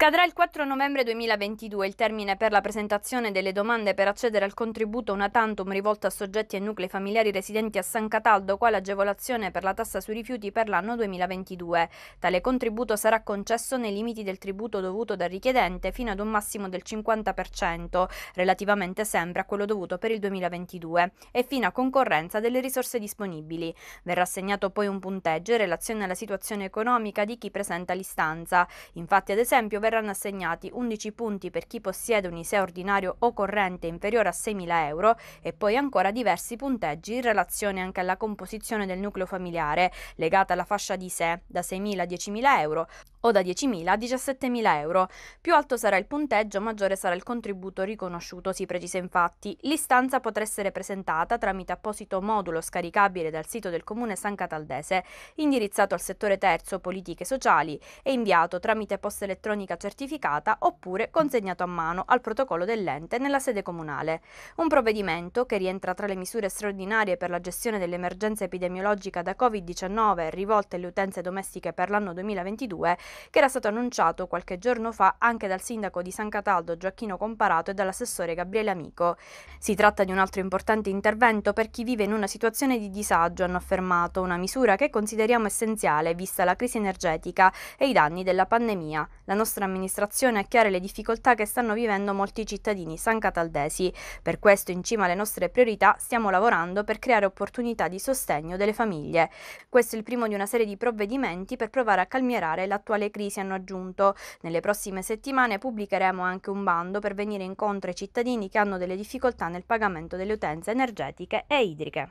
Scadrà il 4 novembre 2022 il termine per la presentazione delle domande per accedere al contributo una tantum rivolto a soggetti e nuclei familiari residenti a San Cataldo, quale agevolazione per la tassa sui rifiuti per l'anno 2022. Tale contributo sarà concesso nei limiti del tributo dovuto dal richiedente fino ad un massimo del 50%, relativamente sempre a quello dovuto per il 2022, e fino a concorrenza delle risorse disponibili. Verrà assegnato poi un punteggio in relazione alla situazione economica di chi presenta l'istanza. Infatti, ad esempio, verranno assegnati 11 punti per chi possiede un ISEE ordinario o corrente inferiore a 6.000 euro e poi ancora diversi punteggi in relazione anche alla composizione del nucleo familiare legata alla fascia di ISEE da 6.000 a 10.000 euro o da 10.000 a 17.000 euro. Più alto sarà il punteggio, maggiore sarà il contributo riconosciuto, si precisa infatti. L'istanza potrà essere presentata tramite apposito modulo scaricabile dal sito del Comune San Cataldese, indirizzato al settore terzo politiche sociali e inviato tramite posta elettronica certificata oppure consegnato a mano al protocollo dell'ente nella sede comunale. Un provvedimento che rientra tra le misure straordinarie per la gestione dell'emergenza epidemiologica da Covid-19 rivolte alle utenze domestiche per l'anno 2022 che era stato annunciato qualche giorno fa anche dal sindaco di San Cataldo Gioacchino Comparato e dall'assessore Gabriele Amico. Si tratta di un altro importante intervento per chi vive in una situazione di disagio, hanno affermato, una misura che consideriamo essenziale vista la crisi energetica e i danni della pandemia. La nostra amministrazione ha chiare le difficoltà che stanno vivendo molti cittadini san cataldesi. Per questo, in cima alle nostre priorità, stiamo lavorando per creare opportunità di sostegno delle famiglie. Questo è il primo di una serie di provvedimenti per provare a calmierare l'attuale scuole crisi, hanno aggiunto. Nelle prossime settimane pubblicheremo anche un bando per venire incontro ai cittadini che hanno delle difficoltà nel pagamento delle utenze energetiche e idriche.